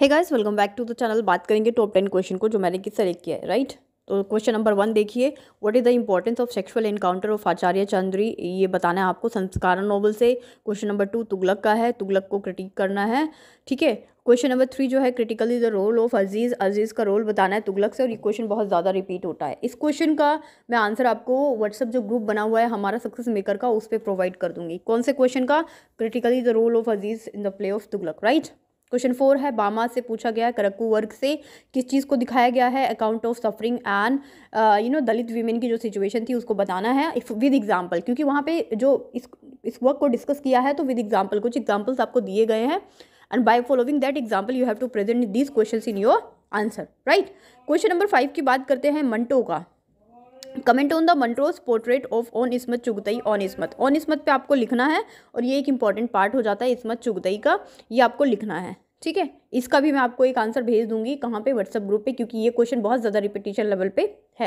है guys welcome back to the channel बात करेंगे टॉप टेन क्वेश्चन को जो मैंने किस सेलेक्ट किया है राइट तो क्वेश्चन नंबर वन देखिए what is the importance of sexual encounter of Acharya Chandri ये बताना है आपको संस्कार नोबल से क्वेश्चन नंबर टू तुगलक का है तुगलक को क्रिटिक करना है ठीक है क्वेश्चन नंबर थ्री जो है critical is the role of Aziz Aziz का रोल बताना है तुगलक से और ये क्वेश्चन बहुत ज़्यादा रिपीट होता है इस क्वेश्चन का मैं आंसर आपको व्हाट्सअप जो ग्रुप बना हुआ है हमारा सक्सेस मेकर का उस पर प्रोवाइड कर दूंगी कौन से क्वेश्चन का critical is the role of Aziz in the play of Tughlaq right question four है बामा से पूछा गया करक्कू वर्ग से किस चीज़ को दिखाया गया है account of suffering and you know Dalit women की जो सिचुएशन थी उसको बताना है विद एग्जाम्पल क्योंकि वहाँ पे जो इस इस वर्क को डिस्कस किया है तो विद एग्जाम्पल कुछ एग्जाम्पल्स आपको दिए गए हैं and by following that example you have to present these questions in your answer right question number five की बात करते हैं मंटो का comment on the Manto's portrait of on Ismat Chughtai on Ismat on Ismat पे आपको लिखना है और ये एक इंपॉर्टेंट पार्ट हो जाता है इसमत चुगतई का ये आपको लिखना है ठीक है इसका भी मैं आपको एक आंसर भेज दूंगी कहाँ पे व्हाट्सअप ग्रुप पे क्योंकि ये क्वेश्चन बहुत ज़्यादा रिपीटेशन लेवल पे है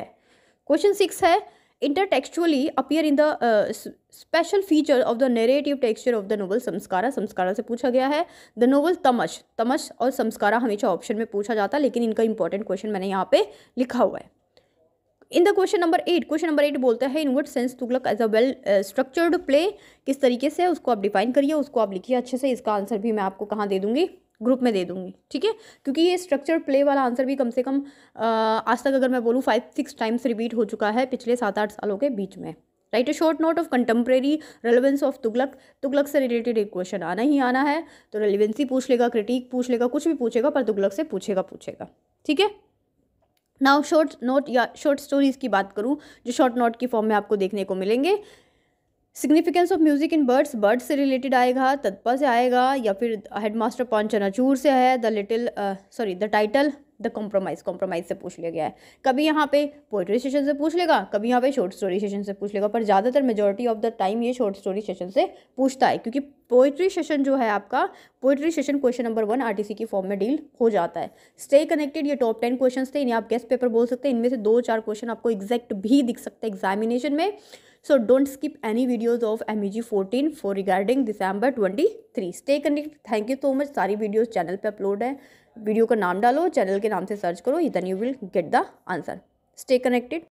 क्वेश्चन सिक्स है intertextually appear in the special feature of the narrative texture of the novel Samskara Samskara से पूछा गया है द नोवल तमश तमश और संस्कारा हमेशा ऑप्शन में पूछा जाता है लेकिन इनका इंपॉर्टेंट क्वेश्चन मैंने यहाँ पे लिखा हुआ है in the question number eight question number eight बोलता है in what sense Tughlaq as a well structured play किस तरीके से उसको आप डिफाइन करिए उसको आप लिखिए अच्छे से इसका आंसर भी मैं आपको कहाँ दे दूंगी ग्रुप में दे दूंगी ठीक है क्योंकि ये स्ट्रक्चर प्ले वाला आंसर भी कम से कम आज तक अगर मैं बोलूँ फाइव सिक्स टाइम्स रिपीट हो चुका है पिछले सात आठ सालों के बीच में write a short note of contemporary relevance of Tughlaq Tughlaq से रिलेटेड एक क्वेश्चन आना ही आना है तो रेलिवेंसी पूछ लेगा क्रिटिक पूछ लेगा कुछ भी पूछेगा पर तुगलक से पूछेगा पूछेगा ठीक है नाउ शॉर्ट नोट या शॉर्ट स्टोरीज़ की बात करूँ जो शॉर्ट नोट की फॉर्म में आपको देखने को मिलेंगे significance of music in birds bird से रिलेटेड आएगा तत्पा से आएगा या फिर हेडमास्टर पॉन्चनाचूर से है the little sorry the title the compromise compromise से पूछ लिया गया है कभी यहाँ पे पोइट्री सेशन से पूछ लेगा कभी यहाँ पे शॉर्ट स्टोरी सेशन से पूछ लेगा पर ज़्यादातर मेजोरिटी ऑफ द टाइम ये शॉर्ट स्टोरी सेशन से पूछता है क्योंकि पोइट्री सेशन जो है आपका poetry session question number one RTC की फॉर्म में डील हो जाता है स्टे कनेक्टेड ये टॉप टेन क्वेश्चन थे इन्हें आप गेस्ट पेपर बोल सकते हैं इनमें से दो चार क्वेश्चन आपको एग्जैक्ट भी दिख सकते हैं एग्जामिनेशन में so don't any videos of M E G fourteen for regarding December twenty three stay connected thank you so much सारी वीडियोज चैनल पे अपलोड है वीडियो का नाम डालो चैनल के नाम से सर्च करो then you will get the answer stay connected